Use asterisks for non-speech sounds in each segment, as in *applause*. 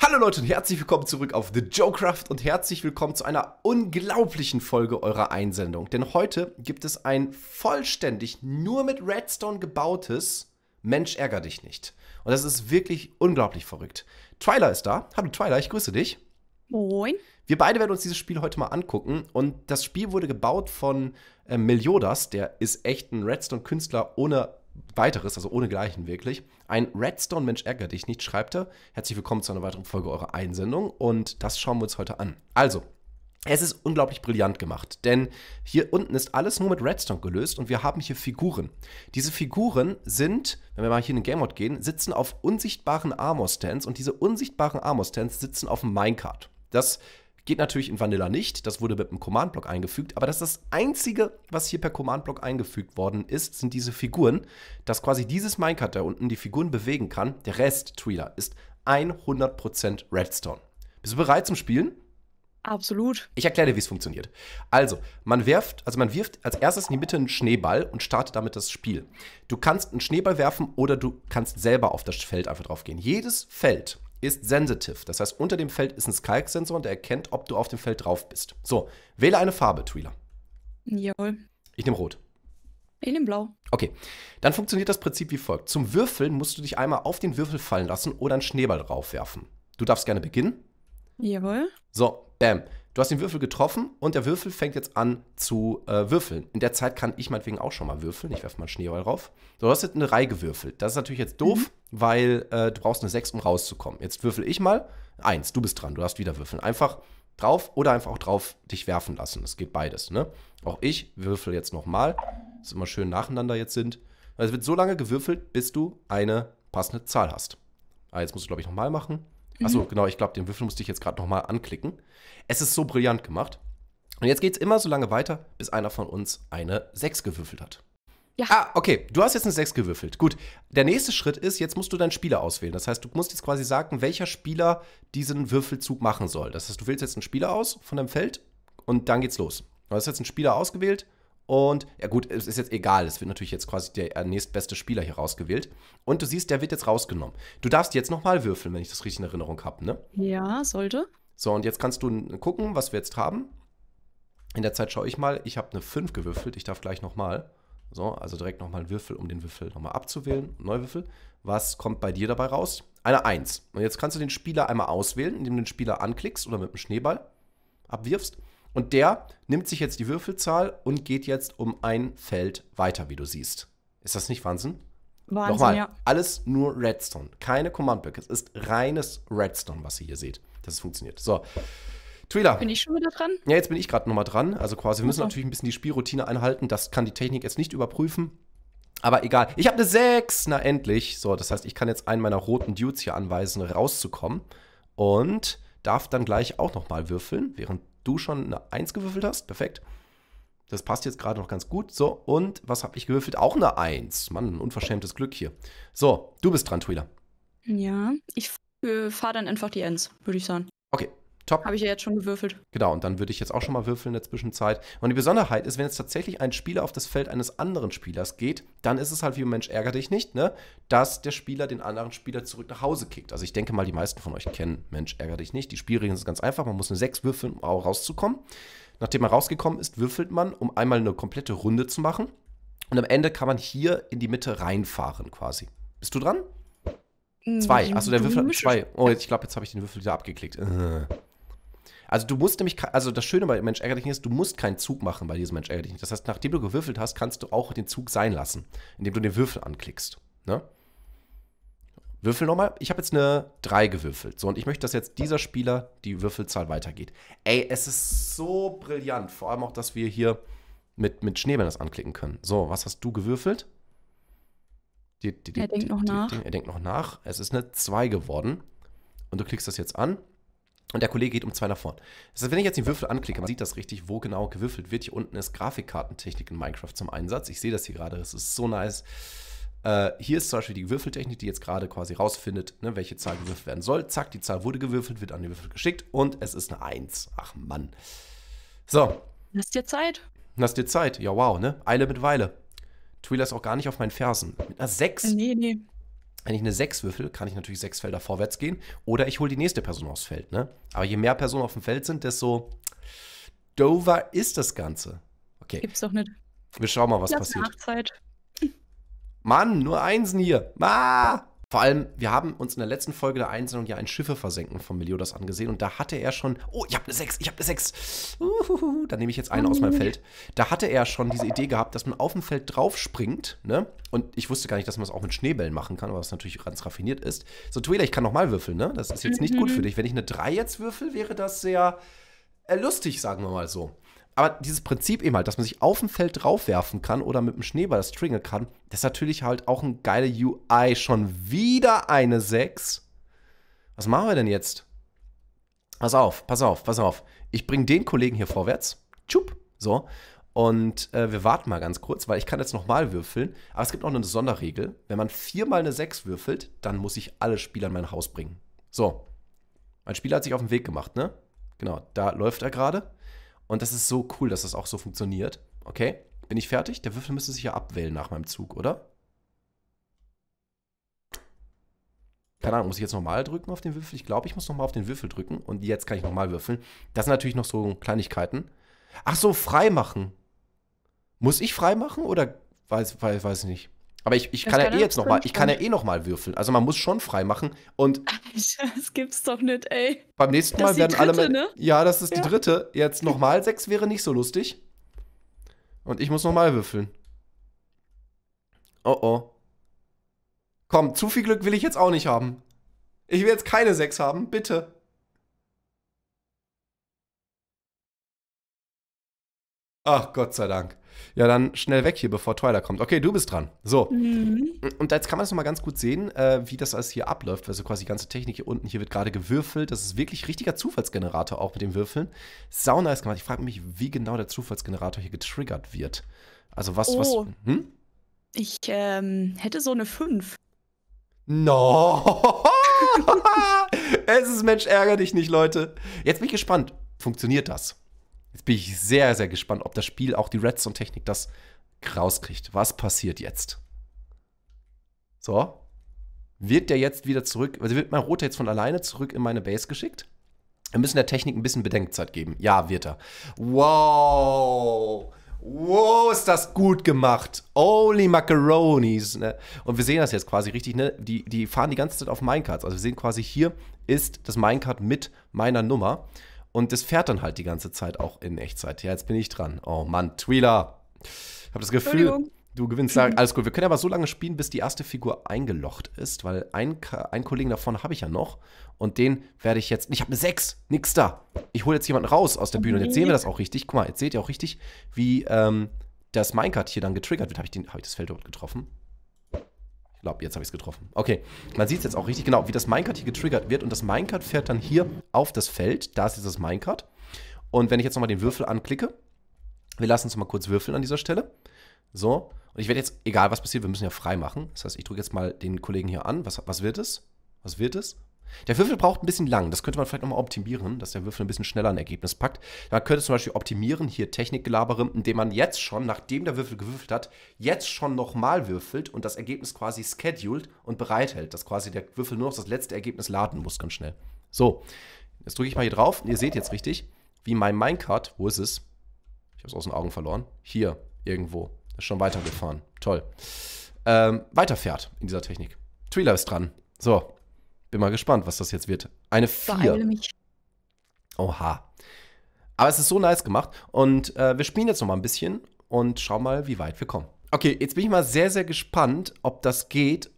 Hallo Leute und herzlich willkommen zurück auf The Joecraft und herzlich willkommen zu einer unglaublichen Folge eurer Einsendung. Denn heute gibt es ein vollständig nur mit Redstone gebautes Mensch ärger dich nicht. Und das ist wirklich unglaublich verrückt. Twyla ist da. Hallo Twyla, ich grüße dich. Moin. Wir beide werden uns dieses Spiel heute mal angucken und das Spiel wurde gebaut von äh, Meliodas, der ist echt ein Redstone-Künstler ohne weiteres, also ohne Gleichen wirklich. Ein Redstone-Mensch ärgert dich nicht, schreibt er. Herzlich willkommen zu einer weiteren Folge eurer Einsendung und das schauen wir uns heute an. Also, es ist unglaublich brillant gemacht, denn hier unten ist alles nur mit Redstone gelöst und wir haben hier Figuren. Diese Figuren sind, wenn wir mal hier in den Game Mode gehen, sitzen auf unsichtbaren Armor-Stands und diese unsichtbaren Armor-Stands sitzen auf dem Minecart. Das Geht natürlich in Vanilla nicht, das wurde mit einem Command-Block eingefügt, aber das ist das Einzige, was hier per Command-Block eingefügt worden ist, sind diese Figuren, dass quasi dieses Minecart da unten die Figuren bewegen kann. Der Rest, Tweeler, ist 100% Redstone. Bist du bereit zum Spielen? Absolut. Ich erkläre dir, wie es funktioniert. Also, man wirft, also man wirft als erstes in die Mitte einen Schneeball und startet damit das Spiel. Du kannst einen Schneeball werfen oder du kannst selber auf das Feld einfach drauf gehen. Jedes Feld ist sensitive. Das heißt, unter dem Feld ist ein Skalksensor und er erkennt, ob du auf dem Feld drauf bist. So, wähle eine Farbe, Twila. Jawohl. Ich nehme rot. Ich nehme blau. Okay, dann funktioniert das Prinzip wie folgt. Zum Würfeln musst du dich einmal auf den Würfel fallen lassen oder einen Schneeball draufwerfen. Du darfst gerne beginnen. Jawohl. So, bam. Du hast den Würfel getroffen und der Würfel fängt jetzt an zu äh, würfeln. In der Zeit kann ich meinetwegen auch schon mal würfeln. Ich werfe mal einen Schneeball drauf. Du hast jetzt eine Reihe gewürfelt. Das ist natürlich jetzt doof, mhm. weil äh, du brauchst eine 6, um rauszukommen. Jetzt würfel ich mal. Eins, du bist dran, du darfst wieder würfeln. Einfach drauf oder einfach auch drauf dich werfen lassen. Das geht beides. Ne? Auch ich würfel jetzt nochmal. Ist immer schön nacheinander jetzt sind. Also es wird so lange gewürfelt, bis du eine passende Zahl hast. Ah, jetzt muss ich, glaube ich, nochmal machen. Achso, mhm. genau, ich glaube, den Würfel musste ich jetzt gerade nochmal anklicken. Es ist so brillant gemacht. Und jetzt geht es immer so lange weiter, bis einer von uns eine 6 gewürfelt hat. Ja. Ah, okay. Du hast jetzt eine 6 gewürfelt. Gut. Der nächste Schritt ist, jetzt musst du deinen Spieler auswählen. Das heißt, du musst jetzt quasi sagen, welcher Spieler diesen Würfelzug machen soll. Das heißt, du wählst jetzt einen Spieler aus von deinem Feld und dann geht's los. Du hast jetzt einen Spieler ausgewählt und ja gut, es ist jetzt egal, es wird natürlich jetzt quasi der äh, nächstbeste Spieler hier rausgewählt. Und du siehst, der wird jetzt rausgenommen. Du darfst jetzt nochmal würfeln, wenn ich das richtig in Erinnerung habe, ne? Ja, sollte. So, und jetzt kannst du gucken, was wir jetzt haben. In der Zeit schaue ich mal, ich habe eine 5 gewürfelt, ich darf gleich nochmal. So, also direkt nochmal einen Würfel, um den Würfel nochmal abzuwählen. Neuwürfel. Was kommt bei dir dabei raus? Eine 1. Und jetzt kannst du den Spieler einmal auswählen, indem du den Spieler anklickst oder mit dem Schneeball abwirfst. Und der nimmt sich jetzt die Würfelzahl und geht jetzt um ein Feld weiter, wie du siehst. Ist das nicht Wahnsinn? Wahnsinn, Nochmal, ja. alles nur Redstone, keine Command-Blöcke. Es ist reines Redstone, was ihr hier seht. dass es funktioniert. So. Twila. Bin ich schon wieder dran? Ja, jetzt bin ich gerade nochmal dran. Also quasi, wir müssen okay. natürlich ein bisschen die Spielroutine einhalten. Das kann die Technik jetzt nicht überprüfen. Aber egal. Ich habe eine 6. Na, endlich. So, das heißt, ich kann jetzt einen meiner roten Dudes hier anweisen, rauszukommen. Und darf dann gleich auch nochmal würfeln, während du schon eine 1 gewürfelt hast. Perfekt. Das passt jetzt gerade noch ganz gut. So, und was habe ich gewürfelt? Auch eine 1. Mann, ein unverschämtes Glück hier. So, du bist dran, Twila. Ja, ich fahre dann einfach die Ends, würde ich sagen. Okay, Top. Habe ich ja jetzt schon gewürfelt. Genau, und dann würde ich jetzt auch schon mal würfeln in der Zwischenzeit. Und die Besonderheit ist, wenn jetzt tatsächlich ein Spieler auf das Feld eines anderen Spielers geht, dann ist es halt wie Mensch, ärgere dich nicht, ne? Dass der Spieler den anderen Spieler zurück nach Hause kickt. Also ich denke mal, die meisten von euch kennen Mensch, ärgere dich nicht. Die Spielregeln sind ganz einfach. Man muss eine 6 würfeln, um auch rauszukommen. Nachdem man rausgekommen ist, würfelt man, um einmal eine komplette Runde zu machen. Und am Ende kann man hier in die Mitte reinfahren quasi. Bist du dran? Hm, zwei. Achso, der Würfel hat zwei. Oh, jetzt, ich glaube, jetzt habe ich den Würfel wieder abgeklickt. Äh. Also du musst nämlich, also das Schöne bei Mensch ärgerlich ist, du musst keinen Zug machen bei diesem Mensch ärgerlich. Das heißt, nachdem du gewürfelt hast, kannst du auch den Zug sein lassen, indem du den Würfel anklickst. Ne? Würfel nochmal. Ich habe jetzt eine 3 gewürfelt. So, und ich möchte, dass jetzt dieser Spieler die Würfelzahl weitergeht. Ey, es ist so brillant. Vor allem auch, dass wir hier mit, mit Schneebällen das anklicken können. So, was hast du gewürfelt? Die, die, die, er denkt noch nach. er denkt noch nach. Es ist eine 2 geworden. Und du klickst das jetzt an. Und der Kollege geht um zwei nach vorn. Das heißt, wenn ich jetzt den Würfel anklicke, man sieht das richtig, wo genau gewürfelt wird. Hier unten ist Grafikkartentechnik in Minecraft zum Einsatz. Ich sehe das hier gerade, das ist so nice. Äh, hier ist zum Beispiel die Würfeltechnik, die jetzt gerade quasi rausfindet, ne, welche Zahl gewürfelt werden soll. Zack, die Zahl wurde gewürfelt, wird an den Würfel geschickt und es ist eine 1. Ach Mann. So. Hast dir Zeit? Hast dir Zeit? Ja, wow, ne? Eile mit Weile. Twila ist auch gar nicht auf meinen Fersen. Mit einer 6? Nee, nee. Wenn ich eine 6 würfel, kann ich natürlich sechs Felder vorwärts gehen oder ich hole die nächste Person aufs Feld. Ne? Aber je mehr Personen auf dem Feld sind, desto dover ist das Ganze. Okay. Gibt's doch nicht. Wir schauen mal, was passiert. Nachzeit. Mann, nur Einsen hier. Ma! Vor allem, wir haben uns in der letzten Folge der Einsendung ja ein Schiffe versenken von Meliodas angesehen und da hatte er schon, oh, ich habe eine 6, ich habe eine 6. Uhuhu, da nehme ich jetzt einen aus meinem Feld. Da hatte er schon diese Idee gehabt, dass man auf dem Feld draufspringt, ne? Und ich wusste gar nicht, dass man es das auch mit Schneebällen machen kann, aber was natürlich ganz raffiniert ist. So, Tuela, ich kann nochmal würfeln, ne? Das ist jetzt nicht gut mhm. für dich. Wenn ich eine 3 jetzt würfel, wäre das sehr äh, lustig, sagen wir mal so aber dieses Prinzip eben halt, dass man sich auf dem Feld draufwerfen kann oder mit dem Schneeball das Stringen kann, das ist natürlich halt auch ein geile UI. Schon wieder eine 6. Was machen wir denn jetzt? Pass auf, pass auf, pass auf. Ich bringe den Kollegen hier vorwärts. Tschupp. So. Und äh, wir warten mal ganz kurz, weil ich kann jetzt nochmal würfeln. Aber es gibt noch eine Sonderregel. Wenn man viermal eine 6 würfelt, dann muss ich alle Spieler in mein Haus bringen. So. Mein Spieler hat sich auf den Weg gemacht, ne? Genau, da läuft er gerade. Und das ist so cool, dass das auch so funktioniert. Okay, bin ich fertig? Der Würfel müsste sich ja abwählen nach meinem Zug, oder? Keine Ahnung, muss ich jetzt nochmal drücken auf den Würfel? Ich glaube, ich muss nochmal auf den Würfel drücken und jetzt kann ich nochmal würfeln. Das sind natürlich noch so Kleinigkeiten. Ach so, frei machen. Muss ich frei machen oder weiß, weiß, weiß nicht. Aber ich, ich kann, ja eh jetzt nochmal, ich kann ja eh nochmal würfeln. Also man muss schon frei machen und. *laughs* Das gibt's doch nicht, ey. Beim nächsten das Mal werden dritte, alle. ne? Ja, das ist ja. die dritte. Jetzt nochmal sechs wäre nicht so lustig. Und ich muss nochmal würfeln. Oh oh. Komm, zu viel Glück will ich jetzt auch nicht haben. Ich will jetzt keine sechs haben, bitte. Ach, Gott sei Dank. Ja, dann schnell weg hier, bevor Twilight kommt. Okay, du bist dran. So. Mhm. Und jetzt kann man das nochmal ganz gut sehen, äh, wie das alles hier abläuft. Also quasi die ganze Technik hier unten, hier wird gerade gewürfelt. Das ist wirklich richtiger Zufallsgenerator auch mit dem Würfeln. Sau nice gemacht. Ich frage mich, wie genau der Zufallsgenerator hier getriggert wird. Also was, oh. was. Hm? Ich ähm, hätte so eine 5. No! *laughs* es ist Mensch, ärger dich nicht, Leute. Jetzt bin ich gespannt. Funktioniert das? Jetzt bin ich sehr, sehr gespannt, ob das Spiel auch die Redstone-Technik das rauskriegt. Was passiert jetzt? So. Wird der jetzt wieder zurück, also wird mein Roter jetzt von alleine zurück in meine Base geschickt? Wir müssen der Technik ein bisschen Bedenkzeit geben. Ja, wird er. Wow. Wow, ist das gut gemacht. Holy Macaronis. Ne? Und wir sehen das jetzt quasi richtig. Ne? Die, die fahren die ganze Zeit auf Minecarts. Also wir sehen quasi hier ist das Minecart mit meiner Nummer. Und das fährt dann halt die ganze Zeit auch in Echtzeit. Ja, jetzt bin ich dran. Oh Mann, Twila. Ich habe das Gefühl, du gewinnst. Alles gut. Wir können aber so lange spielen, bis die erste Figur eingelocht ist, weil ein, ein Kollegen davon habe ich ja noch. Und den werde ich jetzt. Ich habe eine 6. Nix da. Ich hole jetzt jemanden raus aus der oh Bühne. Und jetzt sehen wir das auch richtig. Guck mal, jetzt seht ihr auch richtig, wie ähm, das Minecart hier dann getriggert wird. Habe ich, hab ich das Feld dort getroffen? Ich glaube, jetzt habe ich es getroffen. Okay, man sieht es jetzt auch richtig genau, wie das Minecart hier getriggert wird. Und das Minecart fährt dann hier auf das Feld. Da ist jetzt das Minecart. Und wenn ich jetzt nochmal den Würfel anklicke, wir lassen es mal kurz würfeln an dieser Stelle. So, und ich werde jetzt, egal was passiert, wir müssen ja frei machen. Das heißt, ich drücke jetzt mal den Kollegen hier an. Was, was wird es? Was wird es? Der Würfel braucht ein bisschen lang. Das könnte man vielleicht nochmal optimieren, dass der Würfel ein bisschen schneller ein Ergebnis packt. Man könnte zum Beispiel optimieren, hier Technikgelabere, indem man jetzt schon, nachdem der Würfel gewürfelt hat, jetzt schon nochmal würfelt und das Ergebnis quasi scheduled und bereithält. Dass quasi der Würfel nur noch das letzte Ergebnis laden muss, ganz schnell. So, jetzt drücke ich mal hier drauf und ihr seht jetzt richtig, wie mein Minecart, wo ist es? Ich habe es aus den Augen verloren. Hier, irgendwo. Ist schon weitergefahren. Toll. Ähm, weiterfährt in dieser Technik. Twila ist dran. So, bin mal gespannt, was das jetzt wird. Eine 4. Oha. Aber es ist so nice gemacht. Und äh, wir spielen jetzt noch mal ein bisschen und schauen mal, wie weit wir kommen. Okay, jetzt bin ich mal sehr, sehr gespannt, ob das geht.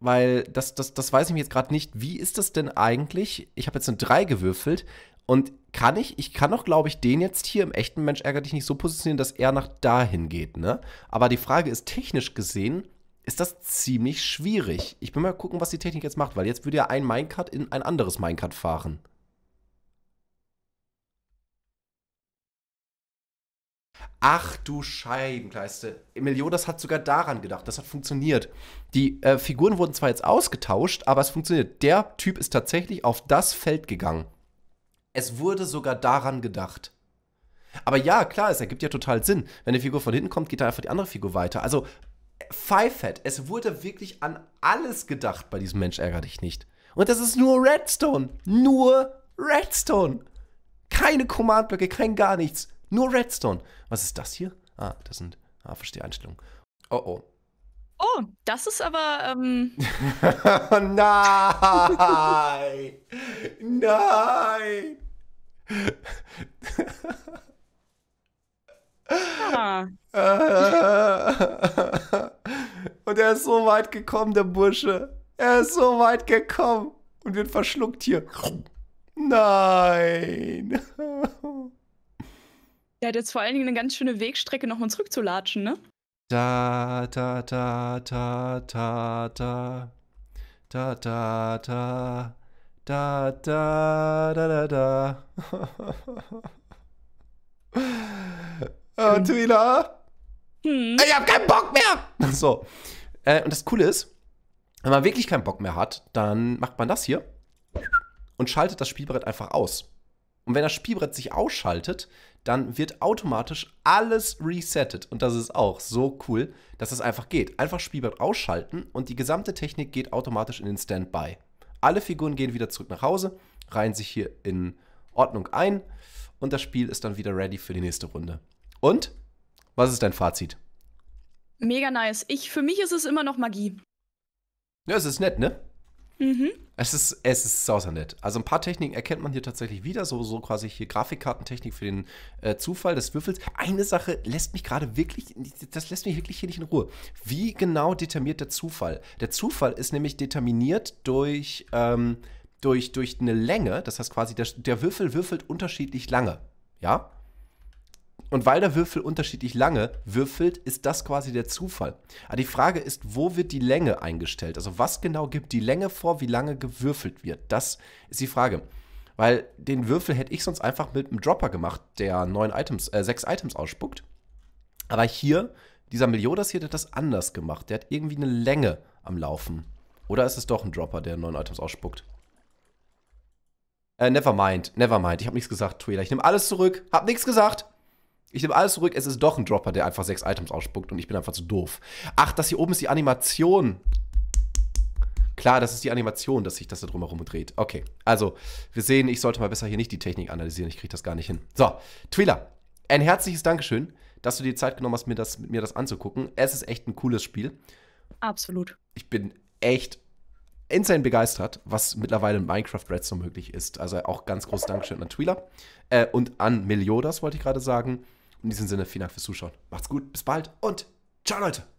Weil das, das, das weiß ich mir jetzt gerade nicht. Wie ist das denn eigentlich? Ich habe jetzt eine 3 gewürfelt. Und kann ich, ich kann doch, glaube ich, den jetzt hier im echten Mensch ärgerlich nicht so positionieren, dass er nach dahin geht, ne? Aber die Frage ist, technisch gesehen, ist das ziemlich schwierig. Ich will mal gucken, was die Technik jetzt macht, weil jetzt würde ja ein Minecart in ein anderes Minecart fahren. Ach du Scheibenkleiste. Emilio, das hat sogar daran gedacht. Das hat funktioniert. Die äh, Figuren wurden zwar jetzt ausgetauscht, aber es funktioniert. Der Typ ist tatsächlich auf das Feld gegangen. Es wurde sogar daran gedacht. Aber ja, klar, es ergibt ja total Sinn. Wenn eine Figur von hinten kommt, geht da einfach die andere Figur weiter. Also Five Es wurde wirklich an alles gedacht bei diesem Mensch ärger dich nicht. Und das ist nur Redstone. Nur Redstone. Keine Command-Blöcke, kein gar nichts. Nur Redstone. Was ist das hier? Ah, das sind. Ah, verstehe Einstellungen. Oh oh. Oh, das ist aber. Ähm *laughs* Nein! Nein! *laughs* Ah. Und er ist so weit gekommen, der Bursche. Er ist so weit gekommen und wird verschluckt hier. Nein. Der hat jetzt vor allen Dingen eine ganz schöne Wegstrecke, nochmal zurückzulatschen, ne? Da, da, da, da, da, da. Da, da, da. Da, da, da, da, da. Oh, Twila, hm. ich hab keinen Bock mehr. *laughs* So. Äh, und das Coole ist, wenn man wirklich keinen Bock mehr hat, dann macht man das hier und schaltet das Spielbrett einfach aus. Und wenn das Spielbrett sich ausschaltet, dann wird automatisch alles resettet. Und das ist auch so cool, dass es das einfach geht. Einfach Spielbrett ausschalten und die gesamte Technik geht automatisch in den Standby. Alle Figuren gehen wieder zurück nach Hause, reihen sich hier in Ordnung ein und das Spiel ist dann wieder ready für die nächste Runde. Und was ist dein Fazit? Mega nice. Ich, für mich ist es immer noch Magie. Ja, es ist nett, ne? Mhm. Es ist, es ist sauser nett. Also ein paar Techniken erkennt man hier tatsächlich wieder, so, so quasi hier Grafikkartentechnik für den äh, Zufall des Würfels. Eine Sache lässt mich gerade wirklich, das lässt mich wirklich hier nicht in Ruhe. Wie genau determiniert der Zufall? Der Zufall ist nämlich determiniert durch, ähm, durch, durch eine Länge, das heißt quasi, der, der Würfel würfelt unterschiedlich lange. Ja? Und weil der Würfel unterschiedlich lange würfelt, ist das quasi der Zufall. Aber die Frage ist, wo wird die Länge eingestellt? Also was genau gibt die Länge vor, wie lange gewürfelt wird? Das ist die Frage. Weil den Würfel hätte ich sonst einfach mit einem Dropper gemacht, der neun Items, äh, sechs Items ausspuckt. Aber hier, dieser Meliodas hier, der hat das anders gemacht. Der hat irgendwie eine Länge am Laufen. Oder ist es doch ein Dropper, der neun Items ausspuckt? Äh, never mind, never mind. Ich habe nichts gesagt, Twila. Ich nehme alles zurück. Hab nichts gesagt. Ich nehme alles zurück, es ist doch ein Dropper, der einfach sechs Items ausspuckt und ich bin einfach zu doof. Ach, das hier oben ist die Animation. Klar, das ist die Animation, dass sich das da drumherum dreht. Okay, also wir sehen, ich sollte mal besser hier nicht die Technik analysieren. Ich kriege das gar nicht hin. So, Twila, ein herzliches Dankeschön, dass du dir Zeit genommen hast, mir das, mir das anzugucken. Es ist echt ein cooles Spiel. Absolut. Ich bin echt insane begeistert, was mittlerweile in Minecraft Redstone möglich ist. Also auch ganz großes Dankeschön an Twila äh, und an Meliodas, wollte ich gerade sagen. In diesem Sinne, vielen Dank fürs Zuschauen. Macht's gut, bis bald und ciao, Leute.